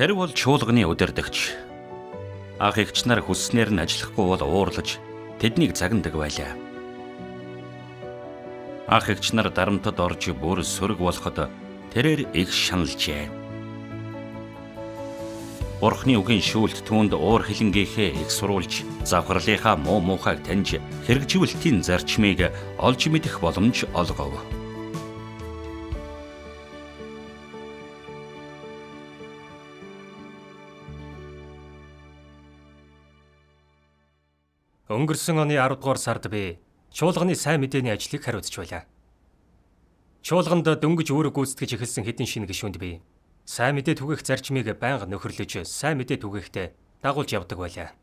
Тэр бол чуулганы үдирдэгч. Ах эгч нар хүснээр нь ажиллахгүй бол уурлаж тэднийг загнадаг байлаа. Ах эгч нар дарамтад орж бүр сөрөг болоход тэрээр их шаналжээ. Бурхны үгийн шүүлт түүнд уур хилэнгийнхээ их сурулж, завхарлынхаа муу муухайг таньж, хэрэгжүүлэлтийн зарчмыг олж мэдэх боломж олгов. Өнгөрсөн оны 10 дугаар сард би чуулганы сайн мэдээний ажлыг хариуцж байлаа. Чуулганд дөнгөж өөрөг гүйцэтгэж эхэлсэн хэдэн шинэ гишүүнд би сайн мэдээ түгээх зарчмыг байнга нөхөрлөж сайн мэдээ түгээхдээ дагуулж явдаг байлаа.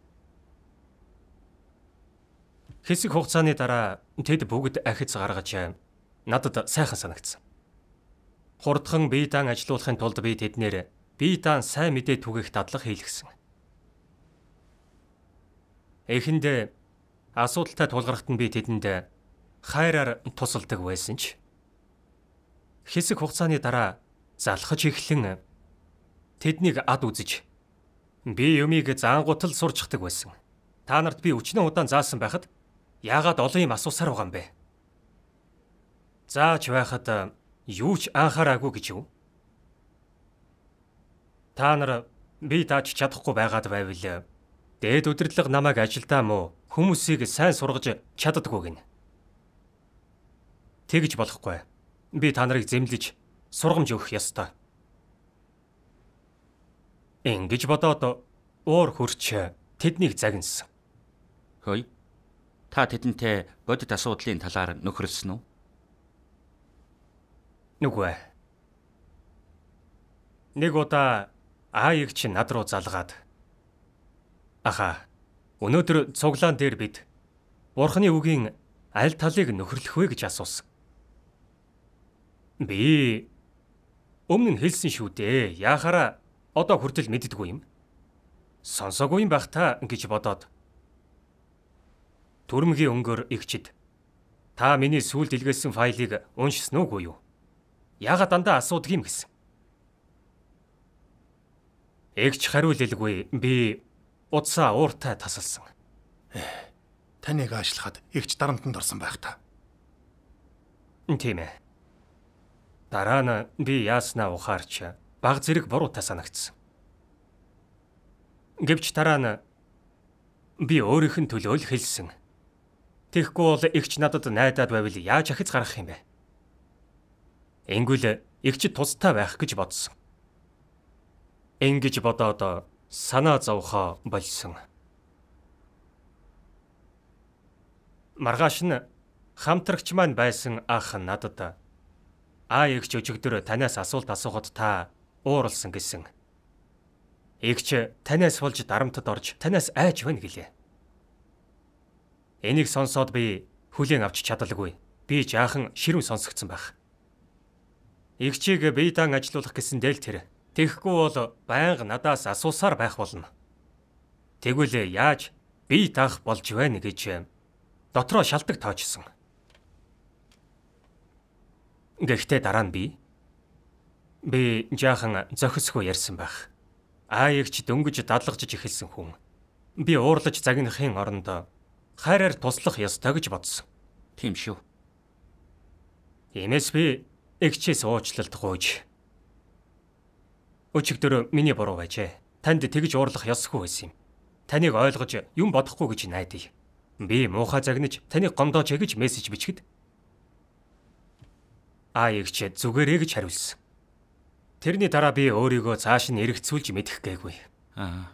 Хэсэг хугацааны дараа тэд бүгд ахиц гаргаж надад сайхан санагдсан. Хурдхан бийдан ажилуулахын тулд би тэднэр бийдан сайн мэдээ түгээх дадлага хийлгсэн. Эхэндээ Асуудалтай тулгарахт нь би тэдэнд хайраар тусалдаг байсан ч хэсэг хугацааны дараа залхаж эхлэн тэднийг ад үзэж би юмыг заангутал сурчдаг байсан. Та нарт би өчнөө удаан заасан байхад яагаад олон юм асуусаар байгаа юм бэ? Зааж байхад юу ч анхаараагүй гэж юу? Та нар би тааж чадахгүй байгаад байвал Дээд удирдлага намайг ажилдаа муу хүмүүсийг сайн сургаж чаддаггүй гин. Тэгж болохгүй. Би та нарыг зэмлэж сургамж өгөх ёстой. Ингэж бодоод уур хөрч тэднийг загнасан. Хөөе. Та тэдэнтэй бодит асуудлын талаар нөхрөлсөн үү? Нүгвэ. Нэг удаа Аиг чи над руу залгаад Аха. Өнөөдөр цуглаан дээр бид Бурхны үгийн аль талыг нөхөрлөх вэ гэж асуусан. Би өмнө нь хэлсэн шүү дээ. Яахаараа одоо хүртэл мэддэггүй юм. Сонсоогүй юм байх та гэж бодоод төрмгийн өнгөөр игчэд та миний сүүлд илгээсэн файлыг уншсан уугүй юу? Яагаад дандаа асуудаг юм гэсэн. Эгч хариулэлгүй би Удсаа ууртай тасалсан. Э, таныг аашлахад эгч дарамтанд орсон байх та. Тийм ээ. Дараа нь би яаснаа ухаарч баг зэрэг буруутай санагдсан. Гэвч дараа нь би өөрийнх нь төлөө л хэлсэн. Тэгэхгүй бол эгч надад найдаад байвал яаж ахиц гарах юм бэ? Энгүүл эгч тустай байх гэж бодсон. Ингэж бодоод санаа зовхоо болсон. Маргааш нь хамтрагч маань байсан ах надад аа эгч өчигдөр танаас асуулт асуухад та ууралсан гэсэн. Эгч танаас болж дарамтад орж танаас айж байна гэлээ. Энийг сонсоод би хүлээн авч чадалгүй. Би жаахан ширүүн сонсгдсан байх. Эгчийг бие даан ажилуулах гэсэн дээлт хэрэг Тэгэхгүй бол байнга надаас асуусаар байх болно. Тэгвэл яаж би таах болж байна гэж дотроо шалтак тоочсон. Гэхдээ дараа нь би би жаахан зохисгүй ярьсан байх. Аягч дөнгөж дадлагжж эхэлсэн хүн. Би уурлаж загнахын оронд хайраар туслах ёстой гэж бодсон. Тийм шүү. Эмээс би эгчээс уучлалт гуйж Өчигдөр миний буруу байжээ. Танд тэгж уурлах ёсгүй байсан юм. Таныг ойлгож юм бодохгүй гэж найдая. Би муухай загнаж таныг гомдооч гэж мессеж бичгэд Аа ягч зүгээрээ гэж хариулсан. Тэрний дараа би өөрийгөө цааш нь эргэцүүлж мэдэх гээгүй. Аа.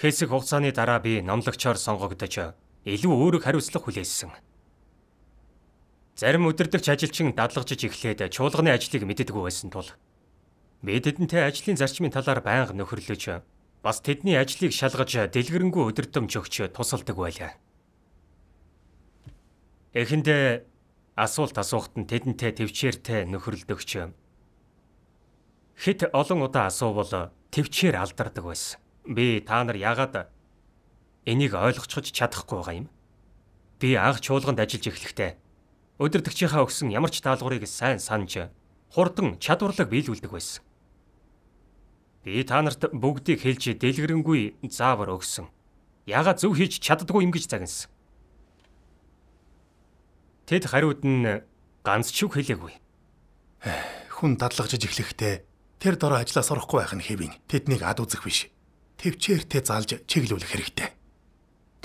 Хэсэг хугацааны дараа би номлогчоор сонгогдож илүү өөрөг хариуцлага хүлээсэн. Зарим өдөрдөгч ажилчин дадлагжиж эхлээд чуулганы ажлыг мэддэггүй байсан тул бид тэдэнтэй ажлын зарчмын талаар байнга нөхөрлөж бас тэдний ажлыг шалгаж дэлгэрэнгүй өдөртөмж өгч тусалдаг байлаа. Эхэндээ асуулт асуухад нь тэдэнтэй төвчээртэй нөхөрлөдөгч хэд олон удаа асуувал төвчээр алдардаг байсан. Би та нар яагаад энийг ойлгочихж чадахгүй байгаа юм? Би анх чуулганд ажиллаж эхлэхдээ Өдөртөгчийнхаа өгсөн ямар ч даалгаврыг сайн санаж хурдан чадварлаг биелүүлдэг байсан. Би та нарт бүгдийг хэлж дэлгэрэнгүй заавар өгсөн. Яагаад зөв хийж чаддгүй юм гэж загнасан. Тэд хариуд нь ганц ч үг хэлээгүй. Хүн дадлагжж эхлэхдээ тэр дор ажиллаж орохгүй байх нь хэвэн. Тэднийг ад үзэх биш. Твчээртэй залж чиглүүлэх хэрэгтэй.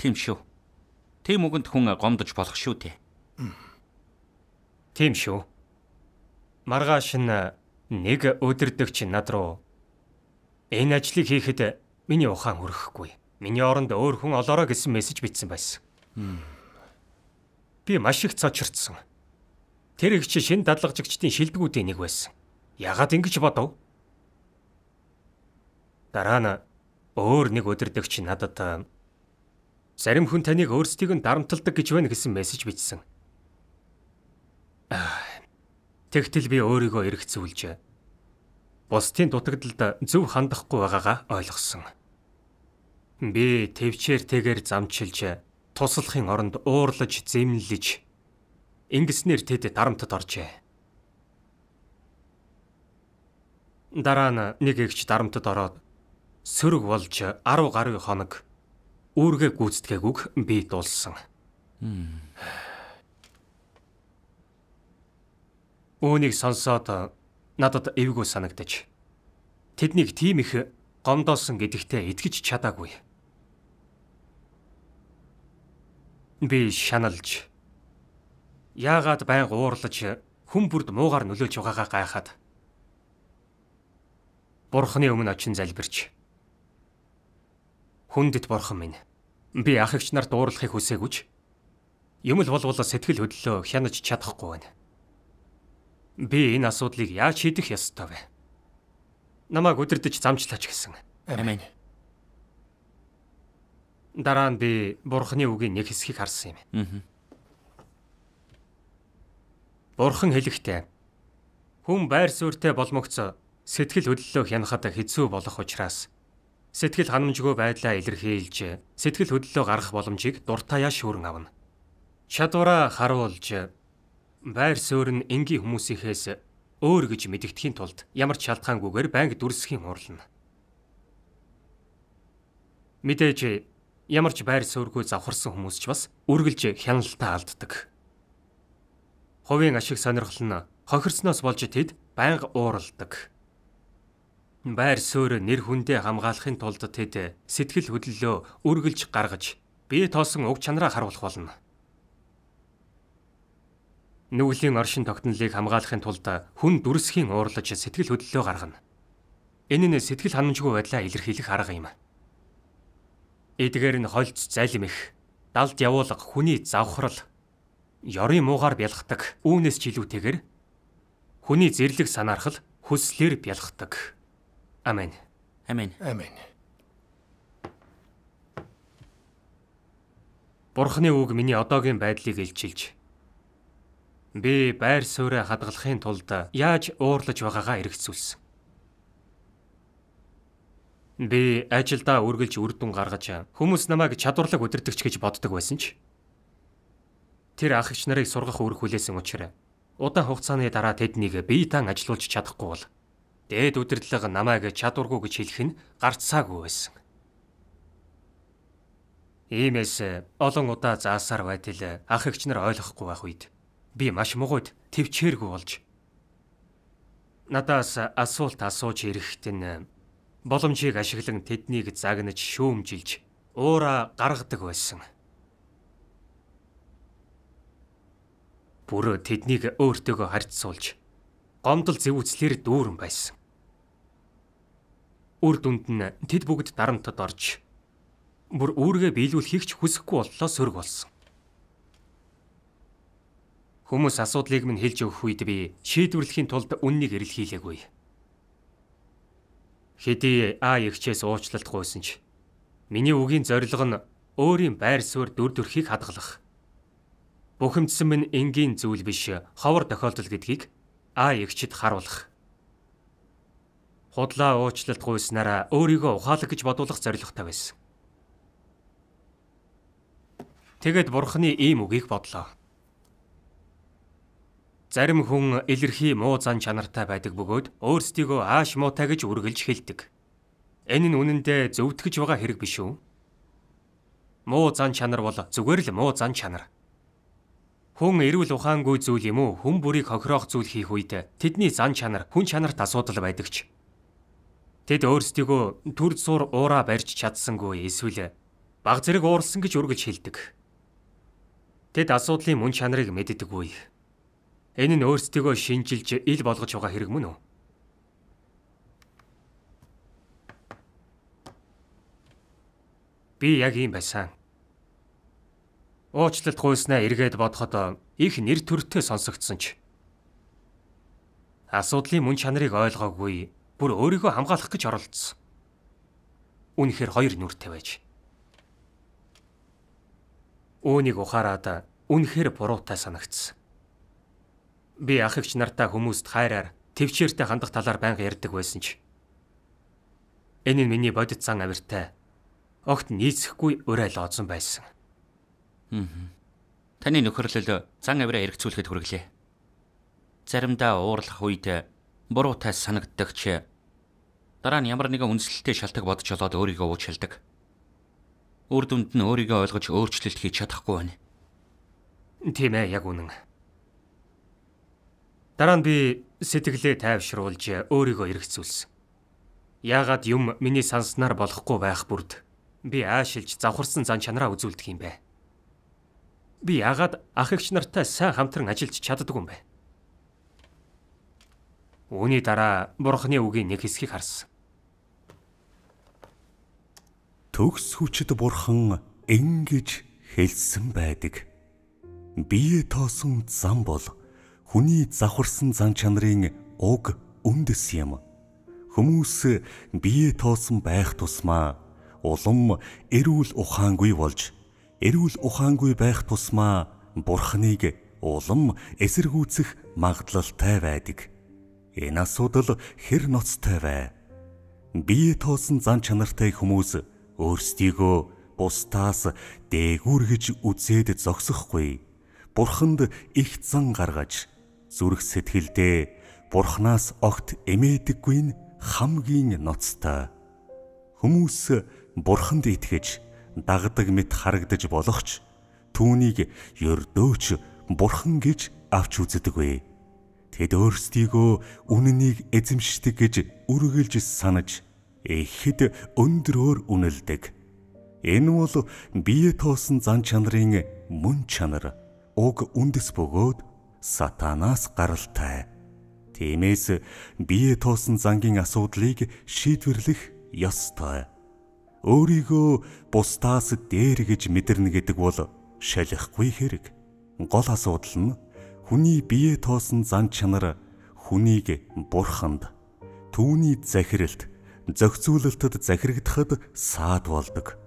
Тийм шүү. Тим үгэнд хүн гомдож болох шүү дээ. Mm. Тийм шүү. Маргааш нь э, нэг өдөрдөгч над руу энэ ажлыг хийхэд э, миний ухаан хөрөхгүй. Миний оронд өөр хүн олоорой гэсэн мессеж бичсэн байсан. Би маш их цочирдсан. Тэр их чи шин дадлагжигчдийн шилдэгүүдийн нэг байсан. Ягаад ингэж бодов? Дараа нь өөр нэг өдөрдөгч надад э, зарим хүн таныг өөрсдийг нь дарамталдаг гэж байна гэсэн мессеж бичсэн. Тэгтэл би өөрийгөө эргэцүүлжээ. Бусдын дутагдалд зөв хандахгүй байгаагаа ойлгосон. Би төвчээртэйгээр замчилж, туслахын оронд уурлаж, зэмлэлж ингэснээр тэд дарамтад оржээ. Дараа нь нэг эгч дарамтад ороод сөрөг болж 10 гаруй хоног үүргээ гүйцэтгээгүйг би дуулсан. Hmm. Үүнийг сонсоод э, надад эвгүй санагдаж тэднийг тийм их гомдоосон гэдэгтээ итгэж чадаагүй. Би шаналж яагаад байн уурлаж хүн бүрд муугаар нөлөөлж байгаагаа гайхаад Бурхны өмнө очин залбирч хүндэт бурхан минь би ах эгч нарт уурлахыг хүсээгүйч юм л болвол сэтгэл хөдлөлөө хянаж чадахгүй байна. Би энэ асуудлыг яаж шийдэх ёстой вэ? Намааг өдөрдөж замчлаач гэсэн. Амен. Дараа нь би Бурхны үгийн нэг хэсгийг харсан юм. Аа. Бурхан хэлэхдээ хүн байр суурьтай болмогц сэтгэл хөдлөлөө хянахад хэцүү болох учраас сэтгэл ханамжгүй байдлаа илэрхийлж сэтгэл хөдлөлөө гаргах боломжийг дуртаяа шүүрэн авна. Чадвараа харуулж байр суурь нь энгийн хүмүүсийнхээс өөр гэж мэдэгдэхийн тулд ямар ч шалтгаангүйгээр банк дүрсхийн хурлна. Мэдээж ямар ч байр суурьгүй завхарсан хүмүүс ч бас үргэлж хяналтаа алддаг. Хувийн ашиг сонирхол нь хохирсноос болж тэд байнга ууралдаг. Байр суурь нэр хүндээ хамгаалахын тулд тэд сэтгэл хөдлөлөө үргэлж гаргаж бие тоосон уг чанараа харуулах болно. Нүүлийн оршин тогтнолыг хамгаалахын тулд хүн дүрсхийн уурлаж сэтгэл хөдлөлөө гаргана. Энэ нь сэтгэл ханамжгүй байдлаа илэрхийлэх арга юм. Эдгээр нь хольц залимэх, далд явуулга, хүний завхрал, ёрийн муугаар бялхдаг, үүнээс ч илүүтэйгээр хүний зэрлэг санаархал, хүслээр бялхдаг. Амен. Амен. Амен. Бурхны үг миний одоогийн байдлыг илчилж Би байр суурь хадгалахын тулд яаж уурлаж байгаагаа эргэцүүлсэн. Би ажилдаа үргэлж үр дүн гаргаж хүмүүс намайг чадварлаг удирдахч гэж боддог байсан ч тэр ах их нарыг сургах үүрэг хүлээсэн учраас удаан хугацааны дараа тэднийг бие даан ажилуулж чадахгүй бол дээд үдэрлэг намайг чадваргүй гэж хэлэх нь гарцаагүй байсан. Иймээс олон удаа заасаар байтал ах ихч нар ойлгохгүй байх үед Би маш мугуйд төвчээргүй болж надаас асуулт асууж ирэхэд нь э, боломжийг ашиглан тэднийг загнаж шөөмжилж уура гаргадаг байсан. Бүр тэднийг өөртөөгөө харьцуулж гомдол зэвүүцлэр дүүрэн байсан. Үр дүнд нь тэд бүгд дарамтад орж бүр үүргээ биелүүлэхийг ч хүсэхгүй боллоо сөрөг болсон. Хүмүүс асуудлыг минь хэлж өгөх үед би шийдвэрлэхийн тулд үннийг эрэлхийлээгүй. Хэдий А ихчээс уучлалт гуйсан ч миний үгийн зорилго нь өөрийн байр суурь дүр төрхийг хадгалах. Бухимдсан минь энгийн зүйл биш, ховор тохиолдол гэдгийг А ихчэд харуулах. Худлаа уучлалт гуйснараа өөрийгөө ухаалаг гэж бодуулах зорилготой байсан. Тэгэд бурхны ийм үгийг бодлоо. Зарим хүн илэрхий муу зан чанартай байдаг бөгөөд өөрсдийгөө ааш муутай гэж үргэлж хэлдэг. Энэ нь үнэндээ зөвтгөж байгаа хэрэг биш үү? Муу зан чанар бол зүгээр л муу зан чанар. Хүн эрүүл ухаангүй зүйл юм уу? Хүн бүрийг хохироох зүйл хийх үед тэдний зан чанар, хүн чанарт асуудал байдаг ч. Тэд өөрсдийгөө төр зур уура барьж чадсангүй эсвэл баг зэрэг уурсан гэж үргэлж хэлдэг. Тэд асуудлын мөн чанарыг мэддэггүй. Энэ нь өөрсдийгөө шинжилж ил болгож байгаа хэрэг мөн үү? Би яг ийм байсан. Уучлалт гуйснаа эргээд бодоход их нэр төртэй сонсогдсон ч асуудлын мөн чанарыг ойлгоогүй бүр өөрийгөө хамгаалах гэж оролдсон. Үүнхээр хоёр нүртэй байж. Үүнийг ухаараад үнэхээр буруутай санагдсан. Би ах ихч нартаа хүмүүст хайраар төвчээртэй хандах талаар байнга ярьдаг байсан ч энэ нь миний бодит сан авиртай. Огт нийцэхгүй урайл оцсон байсан. Аа. Таны нөхөрлөл зан авираа эргцүүлэхэд хүрглээ. Заримдаа уурлах үед буруутай санагддаг ч дараа нь ямар нэгэн үнсэлтэд шалтак бодож олоод өөрийгөө уучлдаг. Үр дүнд нь өөрийгөө ойлгож өөрчлөлт хийж чадахгүй байна. Тийм ээ, яг үнэн. Дараа нь би сэтгэлээ тайвшруулж өөрийгөө эргэцүүлсэн. Яагаад юм миний санснаар болохгүй байх бүрд би аашилж завхарсан зан чанараа үзүүлдэг юм бэ? Би яагаад ах эгч нартай сайн хамтран ажиллаж чаддаг юм бэ? Үүний дараа бурхны үгийн нэг хэсгийг харсан. Төгс хүчит бурхан ингэж хэлсэн байдаг. Бие тоосон зам бол хүний завхарсан зан чанарын уг үндэс юм. Хүмүүс бие тоосон байх тусмаа улам эрүүл ухаангүй болж эрүүл ухаангүй байх тусмаа бурхныг улам эсэргүүцэх магадлалтай байдаг. Энэ асуудал хэр ноцтой вэ? Бие тоосон зан чанартай хүмүүс өөрсдийгөө бусдаас дээгүүр гэж үзээд зогсохгүй. Бурханд их зан гаргаж зүрх сэтгэлдээ бурхнаас огт эмээдэггүй нь хамгийн ноцтой. Хүмүүс бурханд итгэж дагдаг мэт харагдаж болох ч түүнийг ердөөч бурхан гэж авч үздэггүй. Тэд өөрсдийгөө үннийг эзэмшдэг гэж үргэлж санаж ихэд өндрөөр үнэлдэг. Энэ бол бие тоосон зан чанарын мөн чанар уг үндэс бөгөөд сатанаас гаралтай. Тиймээс бие тоосон зангийн асуудлыг шийдвэрлэх ёстой. Өөрийгөө бусдаас дээр гэж мэдэрнэ гэдэг бол шалихгүй хэрэг. Гол асуудал нь хүний бие тоосон зан чанар хүнийг бурханд түүний захиралт зохицуулалтад захирагдахад саад болдог.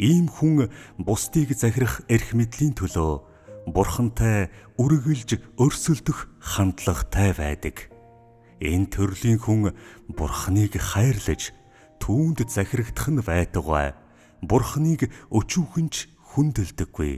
Ийм хүн бусдыг захирах эрх мэдлийн төлөө бурхантай үргэлж өрсөлдөх хандлагатай байдаг. Энэ төрлийн хүн бурханыг хайрлаж түүнд захирагдах нь байтугай бурханыг өчүүхэнч хүндэлдэггүй.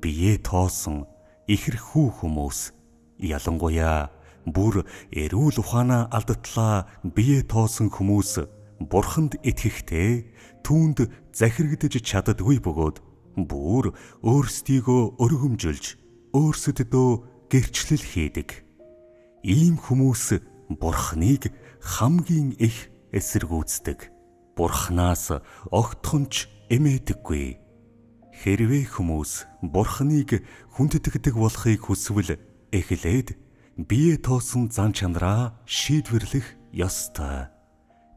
Бие тоосон ихэрхүү хүмүүс ялангуяа бүр эрүүл ухаанаа алдтлаа бие тоосон хүмүүс бурханд итгэхдээ түүнд захирагдж чаддгүй бөгөөд бүр өөрсдийгөө өргөмжилж өөрсөддөө гэрчлэл хийдэг. Ийм хүмүүс бурхныг хамгийн их эсэргүүцдэг. Бурхнаас огтхонч эмээдэггүй. Хэрвээ хүмүүс бурхныг хүндэтгдэг болохыг хүсвэл эхлээд бие тоосон зан чанараа шийдвэрлэх ёстой.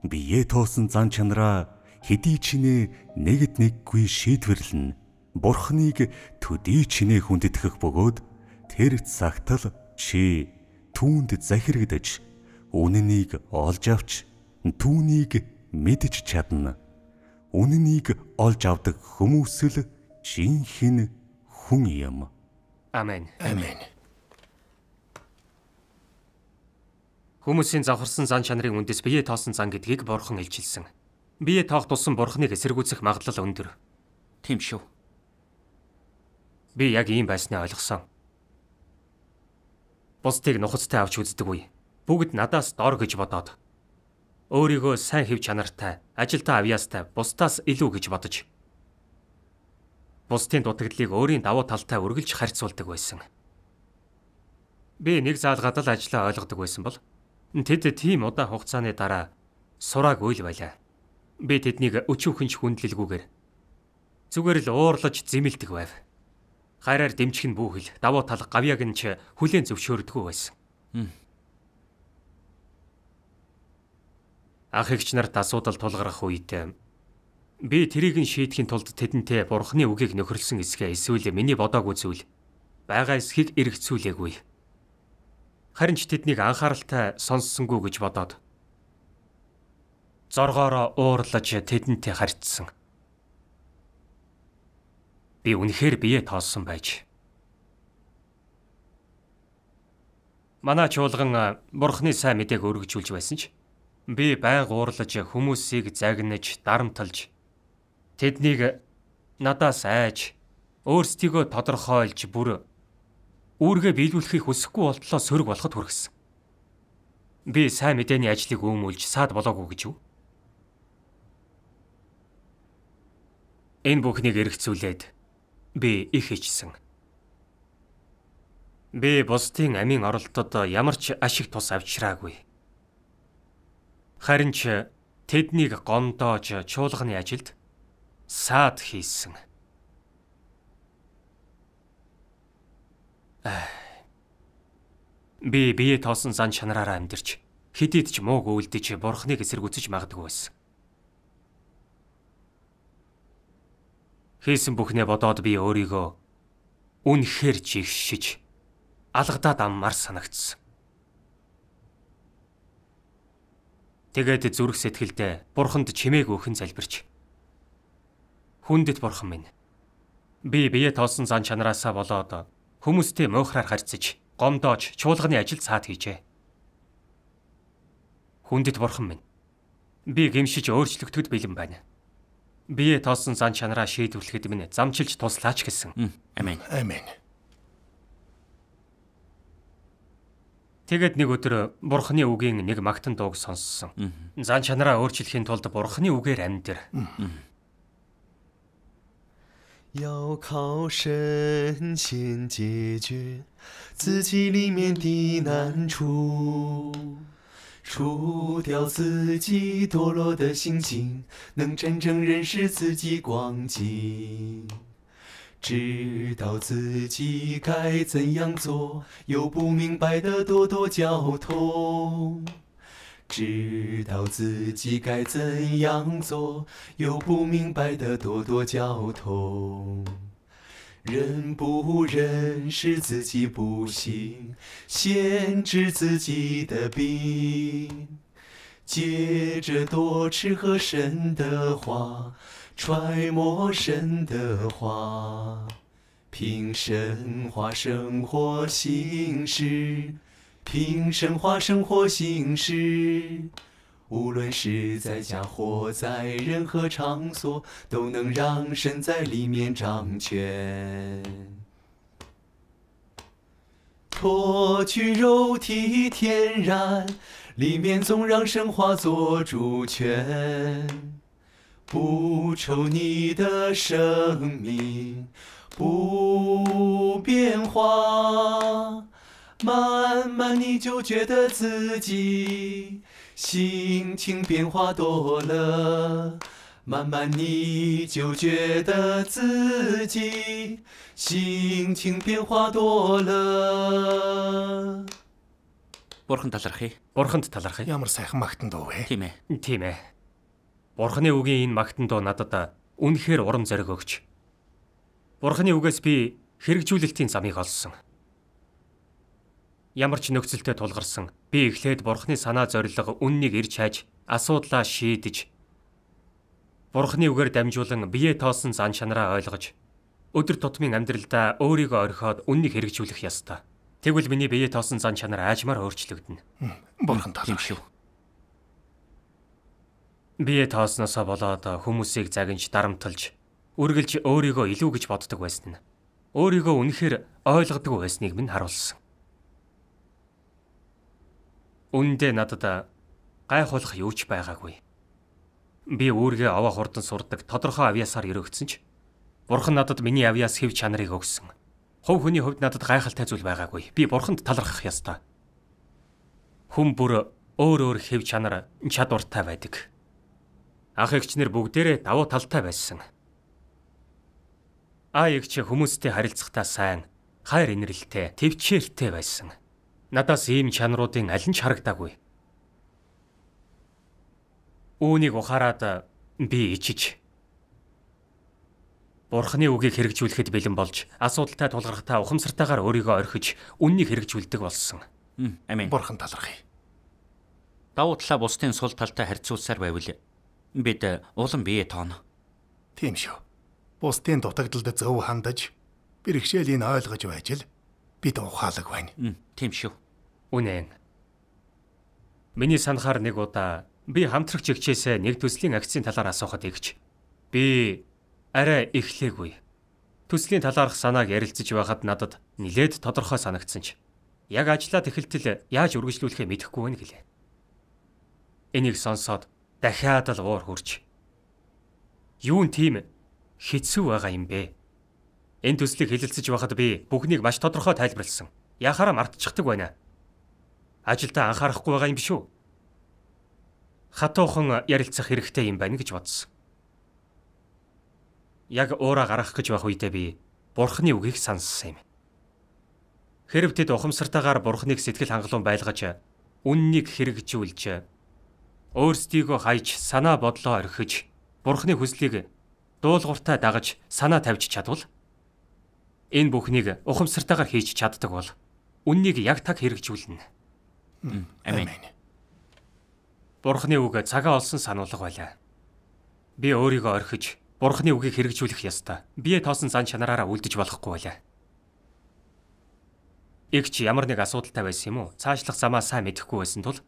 Бие тоосон зан чанараа хэдий ч нэгт нэггүй шийдвэрлэнэ. Бурхныг төдий чинээ хүндэтгэх бөгөөд тэр цагт л чи түүнд захирагдаж үннийг олж авч түүнийг мэдж чадна. Үннийг олж авдаг хүмүүс л жинхэнэ хүн юм. Амен. Амен. Хүмүүсийн завхарсан зан чанарын үндэс бие тоосон зан гэдгийг бурхан илчилсэн. Бие тоох туссан бурханыг эсэргүүцэх магадлал өндөр. Тийм шүү. Би яг ийм байсныг ойлгосон. Бусдыг нухацтай авч үздэг үе. Бүгд надаас дор гэж бодоод өөрийгөө сайн хэв чанартай, ажилтаа авьяастай, бусдаас илүү гэж бодож бусдын дутагдлыг өөрийн давуу талтай үргэлж харьцуулдаг байсан. Би нэг заалгаад л ажлаа ойлгодог байсан бол тэд тийм удаан хугацааны дараа сурааг үйл байлаа. Би тэднийг өчүүхэн ч хүндлэлгүйгээр зүгээр л уурлаж зэмэлдэг байв. Хайраар дэмжих нь бүхэл давуу талх гавьяг нь ч хүлээн зөвшөөрдгөө байсан. Ах эгч нарт асуудал тулгарх үед би тэрийг нь шийдэхин тулд тэдэнтэй бурхны үгийг нөхөрлсөн эсгээ эсвэл миний бодоогүй зүйл байгаа эсхийг эргэцүүлээгүй. Харин ч тэднийг анхааралтай сонссонгүй гэж бодоод зоргоороо уурлаж тэдэнтэй харьцсан. Би үнэхээр бие тоолсон байж. Манай чуулган бурхны сайн мэдээг өргөжүүлж байсан ч би байн гуурлаж хүмүүсийг загнаж, дарамталж тэднийг надаас айж өөрсдийгөө тодорхойлж бүр үүргээ биелүүлэхийг хүсэхгүй болтлоо сөрөг болоход хүргэсэн. Би сайн мэдээний ажлыг өөмүүлж саад болоогүй гэж юу? Энэ бүхнийг эргцүүлээд Би их ичсэн. Би бусдын амийн оролтод ямар ч ашиг тус авчираагүй. Харин ч тэднийг гондоож чуулганы ажилд саад хийсэн. Би бие тоосон зан чанараараа амьдарч хэдийд ч мууг үйлдэж бурхныг эсэргүүцэж магадгүй байсан. Хийсэн бүхнээ бодоод би өөрийгөө үнэхээр жигшиж алгадаад аммаар санагдсан. Тэгээд зүрх сэтгэлдээ бурханд чимээг өөхөн залбирч хүндэт бурхан минь би бие тоосон зан чанараасаа болоод хүмүүстэй муухраар харьцаж гомдоож чуулганы ажил цаад хийжээ. Хүндэт бурхан минь би гэмшиж өөрчлөгдөд бэлэн байна. Бие тоосон зан чанараа шийдвэрлэхэд минь замчилж туслаач гэсэн. Амен. Амен. Тэгэд нэг өдөр бурхны үгийн нэг магтан дууг сонссон. Зан чанараа өөрчлөхийн тулд бурхны үгээр амьдэр. 要靠神仙解决自己里面的难处。除掉自己堕落的心情，能真正认识自己光景。知道自己该怎样做，有不明白的多多交通。知道自己该怎样做，有不明白的多多交通。认不认识自己不行，先治自己的病。接着多吃喝神的话，揣摩神的话，凭神话生活行事，凭神话生活行事。无论是在家或在任何场所，都能让神在里面掌权。脱去肉体天然，里面总让神化作主权，不愁你的生命不变化，慢慢你就觉得自己。心情变化多了，慢慢你就觉得自己心情变化多了。Бурханд талархъя. Бурханд талархъя. Ямар сайхан магтан дуу вэ? Тийм ээ. Тийм ээ. Бурханы үгийн энэ магтан дуу надад үнэхээр урам зориг өгч. Бурханы үгээс би хэрэгжүүлэлтийн замыг олсон ямар ч нөхцөлтэй тулгарсан би эхлээд бурхны санаа зориг үннийг ирж хайж асуудлаа шийдэж бурхны үгээр дамжуулан бие тоосон зан чанараа ойлгож өдөр тутмын амьдралдаа өөрийгөө орхиод үннийг хэрэгжүүлэх ёстой. Тэгвэл миний бие тоосон зан чанар аажмаар өөрчлөгдөнө. Бурхан тал юм шүү. Бие тоосноосоо болоод хүмүүсийг загинж дарамталж үргэлж өөрийгөө илүү гэж боддог байсан нь. Өөрийгөө үнэхээр ойлгодог байсныг минь харуулсан. Үүндээ надад гайхуулах юу ч байгаагүй. Би өөргөө аваа хурдан сурдаг тодорхой авьяасаар өрөгдсөн ч Бурхан надад миний авьяас хэв чанарыг өгсөн. Хов хүний хувьд надад гайхалтай зүйл байгаагүй. Би Бурханд талархах ёстой. Хүн бүр өөр өөр хэв чанар чадвартай байдаг. Ах эгчнэр бүгдээрээ давуу талтай байсан. А эгч хүмүүстэй харилцахдаа сайн, хайр инэрлэлтэй, төвчээртэй байсан. Надаас ийм чанаруудын аль нь ч харагдаагүй. Үүнийг ухаарад би ичиж Бурхны үгийг хэрэгжүүлэхэд бэлэн болж асуудалтай тулгархтаа ухамсартайгаар өөрийгөө орхиж үннийг хэрэгжүүлдэг болсон. Амин. Бурхан талархъя. Давуу талаа бусдын сул талтай харьцуулсаар байвал бид улам бие тоон. Тийм шүү. Бусдын дутагдлад зөв хандаж, бэрхшээл энэ ойлгож байж л бид ухаалаг байна. Тийм шүү. Үнэн. Миний санахаар нэг удаа би хамтрагч эгчээсээ нэг төслийн акцийн талаар асуухад игч. Би арай эхлээгүй. Төслийн талаарх санааг ярилцаж байхад надад нилээд тодорхой санагдсан ч яг ажлаа тэхэлтэл яаж үргэлжлүүлэхээ мэдэхгүй байна гэлээ. Энийг сонсоод дахиад л уур хурж. Юун тийм хэцүү байгаа юм бэ? Энэ төслийг хилэлцэж байхад би бүгнийг маш тодорхой тайлбарлсан. Яхаараа мартчихдаг байна ажилдаа анхаарахгүй байгаа юм биш үү? Хатуухан ярилцах хэрэгтэй юм байна гэж бодсон. Яг уураа гарах гэж байх үедээ би бурхны үгийг сонссон юм. Хэрв тэд ухамсартайгаар бурхныг сэтгэл хангалуун байлгаж, үннийг хэрэгжүүлж, өөрсдийгөө хайж, санаа бодлоо орхиж, бурхны хүслийг дуулууртаа дагаж, санаа тавьж чадвал энэ бүхнийг ухамсартайгаар хийж чаддаг бол үннийг яг таг хэрэгжүүлнэ. Амен. Бурхны үг цагаа олсон сануулга байлаа. Би өөрийгөө орхиж Бурхны үгийг хэрэгжүүлэх ёстой. Бие тоосон зан чанараараа үлдэж болохгүй байлаа. Игч ямар нэг асуудалтай байсан юм уу? Цаашлах замаа сайн мэдэхгүй байсан тул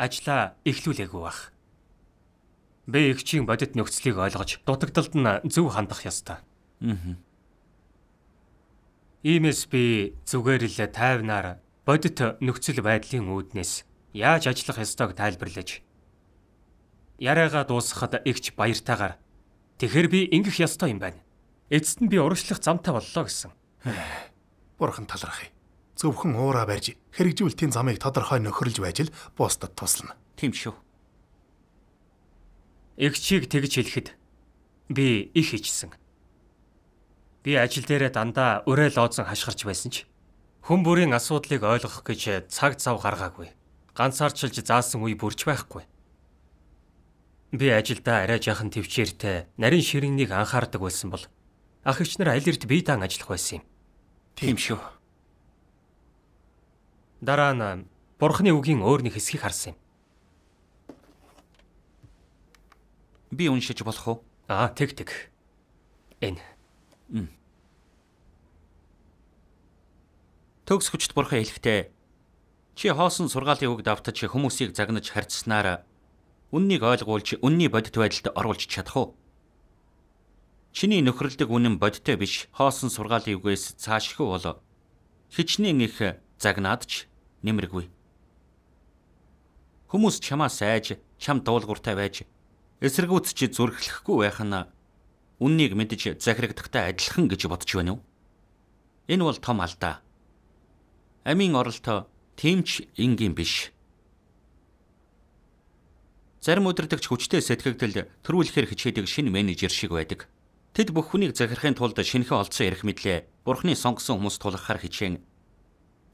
ажлаа эхлүүлээгүй бах. Би игчийн бодит нөхцөлийг ойлгож дутагдалд нь зөв хандах ёстой. Аа. Иймээс би зүгээр л тайвнаар бодит нөхцөл байдлын үүднээс яаж ажиллах ёстойг тайлбарлаж яриагаа дуусгахад игч баяртайгаар тэгэхэр би ингэх ёстой юм байна. Эцэст нь би урагшлах замтай боллоо гэсэн. Бурхан талархъя. Зөвхөн уураа барьж хэрэгжүүлэлтийн замыг тодорхой нөхөрлж байж л бусдад туслана. Тийм шүү. Игчийг тэгж хэлэхэд би их ичсэн. Би ажил дээрээ дандаа өрөөл оозон хашгирч байсан ч Хүн бүрийн асуудлыг ойлгох гэж цаг зав гаргаагүй. Ганцаарчилж заасан үе бүрч байхгүй. Би ажилдаа арай жаахан төвчээртэй нарийн ширнийг анхаардаг байсан бол ах ич нар аль эрт бие даан ажиллах байсан юм. Тийм шүү. Дараа нь бурхны үгийн өөр нэг хэсгийг харсан юм. Би уншиж болох уу? Аа, тэг тэг. Энэ. Мм. Төгс хүчт бурхан хэлэхдээ чи хоосон сургаалын үг давтаж хүмүүсийг загнаж харьцсанаар үннийг ойлгуулж үнний бодит байдалд оруулж чадах уу? Чиний нөхрөлдөг үнэн бодиттой биш хоосон сургаалын үгээс цаашгүй бол хичнээн их загнаадч нэмэргүй. Хүмүүс чамаа сайж, чам дуулууртай байж эсэргүүцч зүрхлэхгүй байх нь үннийг мэдж захирагдахтай адилхан гэж бодож байна уу? Энэ бол том алдаа амийн оролтоо тэмч энгийн биш. Зарим өдөртөгч хүчтэй сэтгэгдэл төрүүлэхэр хичээдэг шинэ менежер шиг байдаг. Тэд бүх хүнийг захирахын тулд шинэхэн олдсон эрх мэдлээ бурхны сонгосон хүмүүст тулгахаар хичээн.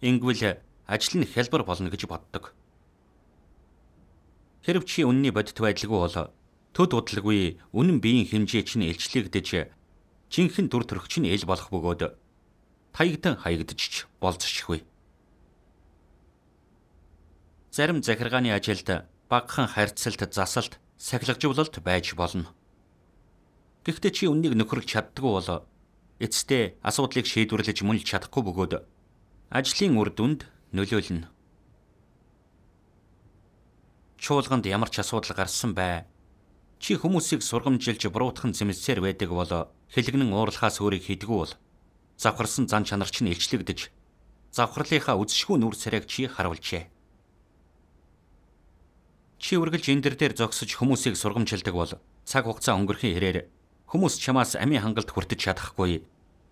Ингэвэл ажил нь хялбар болно гэж боддог. Хэрв чи үнний бодит байдалгүй бол төд удалгүй үнэн биеийн хэмжээ чинь илчлэгдэж жинхэнэ дүр төрх чинь ил болох бөгөөд таягдан хаягдчих болцчихгүй зарим захиргааны ажилд багахан харьцалт засалт сахилгажуулалт байж болно. Гэхдээ чи үннийг нөхөрлөж чаддгүй бол эцэстээ асуудлыг шийдвэрлэж мөн л чадахгүй бөгөөд ажлын үр дүнд нөлөөлнө. Чуулганд ямар ч асуудал гарсан бай. Чи хүмүүсийг сургамжилж буруутхан зэмлсээр байдаг бол хилэгнэн уурлахаас өөрийг хидгүү бол завхарсан зан чанар чинь илчлэгдэж завхарлынхаа үзшгүй нүур царайг чи харуулжээ. Чи үргэлж эндэр дээр зогсож хүмүүсийг сургамжилдаг бол цаг хугацаа өнгөрөхийн хэрээр хүмүүс чамаас амийн хангалт хүртэж чадахгүй.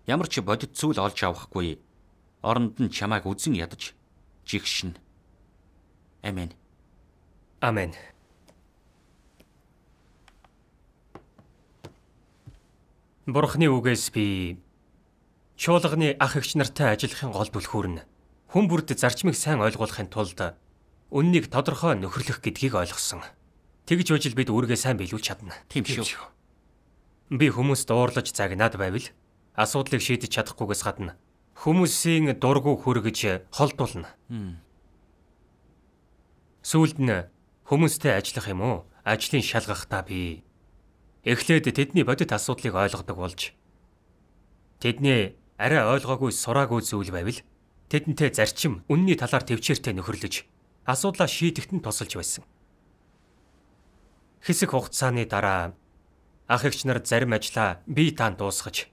Ямар ч бодит зүйл олж авахгүй. Оронд нь чамайг үзэн ядаж жигшин. Амен. Амен. Бурхны үгээс би чуулганы ах эгч нартай ажиллахын гол түлхүүр нь хүн бүрд зарчмыг сайн ойлгуулахын тулд үннийг тодорхой нөхөрлөх гэдгийг ойлгосон. Тэгж үжил бид үүргээ сайн биелүүлж чадна. Тийм шүү. Би хүмүүст дуурлаж загнаад байвал асуудлыг шийдэж чадахгүйгээс гадна хүмүүсийн дургу хөргөж холдуулна. Сүүлд нь хүмүүстэй ажиллах юм уу? Ажлын шалгахдаа би эхлээд тэдний бодит асуудлыг ойлгодог болж тэдний арай ойлгоогүй сураагүй зүйл байвал тэдэнтэй зарчим үнний талаар төвчээртэй нөхөрлөж асуудлаа шийдэхэд нь тосолж байсан. Хэсэг хугацааны дараа ах эгч нар зарим ажлаа бие таан дуусгаж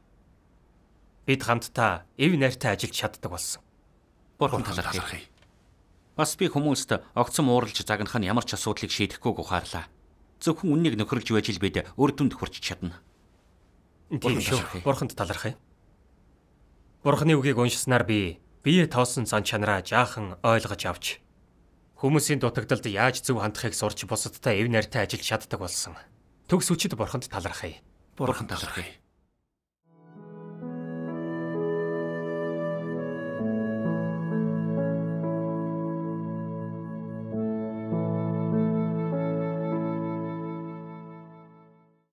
бид хамтдаа эв найртай ажиллаж чаддаг болсон. Бурхан талархъя. Бас би хүмүүст огцом ууралж загнах нь ямар ч асуудлыг шийдэхгүйг ухаарлаа. Зөвхөн үннийг нөхөрлж байж л бид өр дүнд хүрч чадна. Тийм шүү. Бурханд талархъя. Бурханы үгийг уншсанаар би бие тоосон цан чанараа жаахан ойлгож авч Хүмүүсийн дутагдалд яаж зөв хандахыг сурч бусадтай эв нартай ажиллаж чаддаг болсон. Төгс үчид бурханд талархъя. Бурхан талархъя.